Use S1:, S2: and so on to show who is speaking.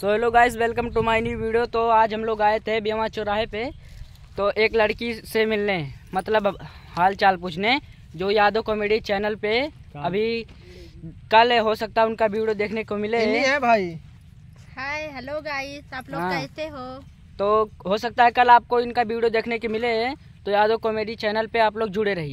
S1: So hello guys welcome to my new video तो आज हम लोग आए थे बेवा चौराहे पे तो एक लड़की से मिलने मतलब हाल चाल पूछने जो यादव कॉमेडी चैनल पे अभी कल हो सकता उनका वीडियो देखने को मिले है भाई
S2: हाय हेलो गाइस आप लोग हाँ। कैसे हो
S1: तो हो सकता है कल आपको इनका वीडियो देखने के मिले तो यादव कॉमेडी चैनल पे आप लोग जुड़े रहिए